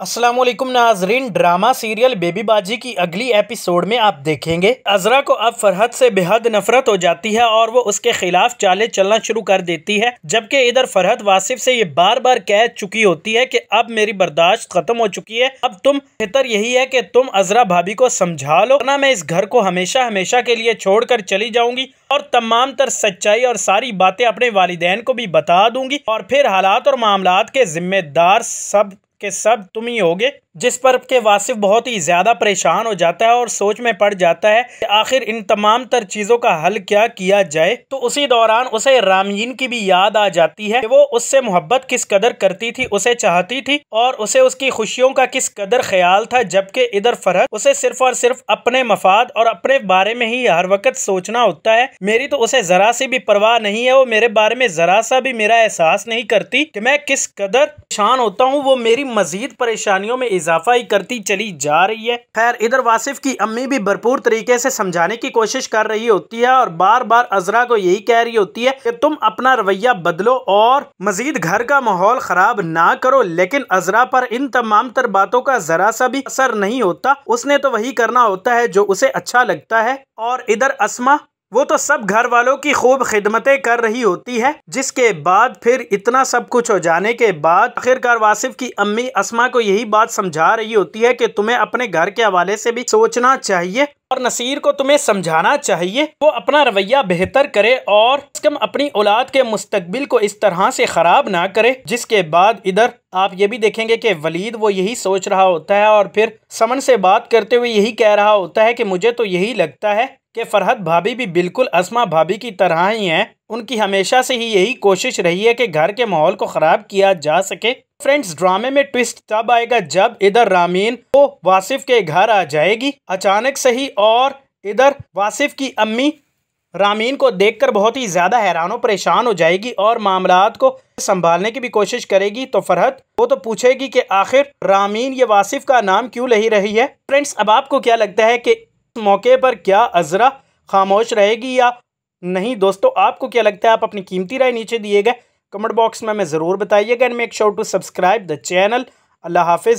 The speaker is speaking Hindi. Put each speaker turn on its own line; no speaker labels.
असलम नाजरीन ड्रामा सीरियल बेबी बाजी की अगली एपिसोड में आप देखेंगे अजरा को अब फरहत से बेहद नफरत हो जाती है और वो उसके खिलाफ चाले चलना शुरू कर देती है जबकि इधर फरहत वासिफ से ये बार बार कह चुकी होती है कि अब मेरी बर्दाश्त खत्म हो चुकी है अब तुम बेहतर यही है कि तुम अजरा भाभी को समझा लो ना मैं इस घर को हमेशा हमेशा के लिए छोड़ कर चली जाऊंगी और तमाम तर सच्चाई और सारी बातें अपने वालदेन को भी बता दूंगी और फिर हालात और मामला के जिम्मेदार सब के सब तुम ही होगे जिस पर के वासिफ बहुत ही ज़्यादा परेशान हो जाता है और सोच में पड़ जाता है कि आखिर इन तमाम तर चीज़ों का हल क्या किया जाए तो उसी दौरान उसे रामीन की भी याद आ जाती है कि वो उससे मोहब्बत किस कदर करती थी उसे चाहती थी और उसे उसकी खुशियों का किस कदर ख्याल था जबकि इधर फरहत उसे सिर्फ और सिर्फ अपने मफाद और अपने बारे में ही हर वक्त सोचना होता है मेरी तो उसे ज़रा सी भी परवाह नहीं है वो मेरे बारे में ज़रा सा भी मेरा एहसास नहीं करती कि मैं किस कदर परेशान होता हूँ वो मेरी मजीद परेशानियों में इजाफा ही करती चली जा रही है खैर इधर वासिफ की अम्मी भी भरपूर तरीके से समझाने की कोशिश कर रही होती है और बार बार अजरा को यही कह रही होती है कि तुम अपना रवैया बदलो और मजीद घर का माहौल खराब ना करो लेकिन अजरा पर इन तमाम तर बातों का जरा सा भी असर नहीं होता उसने तो वही करना होता है जो उसे अच्छा लगता है और इधर असमा वो तो सब घर वालों की खूब खिदमतें कर रही होती है जिसके बाद फिर इतना सब कुछ हो जाने के बाद आखिरकार वासिफ की अम्मी असमा को यही बात समझा रही होती है कि तुम्हें अपने घर के हवाले से भी सोचना चाहिए और नसीर को तुम्हें समझाना चाहिए वो अपना रवैया बेहतर करे और कम अपनी औलाद के मुस्तबिल को इस तरह से ख़राब ना करे जिसके बाद इधर आप ये भी देखेंगे कि वलीद वो यही सोच रहा होता है और फिर समन से बात करते हुए यही कह रहा होता है कि मुझे तो यही लगता है कि फरहत भाभी भी बिल्कुल असमा भाभी की तरह ही हैं उनकी हमेशा से ही यही कोशिश रही है कि घर के माहौल को ख़राब किया जा सके फ्रेंड्स ड्रामे में ट्विस्ट तब आएगा जब इधर रामीन को वासिफ के घर आ जाएगी अचानक से ही और इधर वासिफ की अम्मी रामीन को देखकर बहुत ही ज़्यादा हैरान और परेशान हो जाएगी और मामला को संभालने की भी कोशिश करेगी तो फरहत वो तो पूछेगी कि आखिर रामीन ये वासिफ का नाम क्यों ले रही है फ्रेंड्स अब आपको क्या लगता है कि इस मौके पर क्या अजरा खामोश रहेगी या नहीं दोस्तों आपको क्या लगता है आप अपनी कीमती राय नीचे दिए गए कमेंट बॉक्स में हमें ज़रूर बताइएगा and make sure to subscribe the channel अल्लाह हाफिज़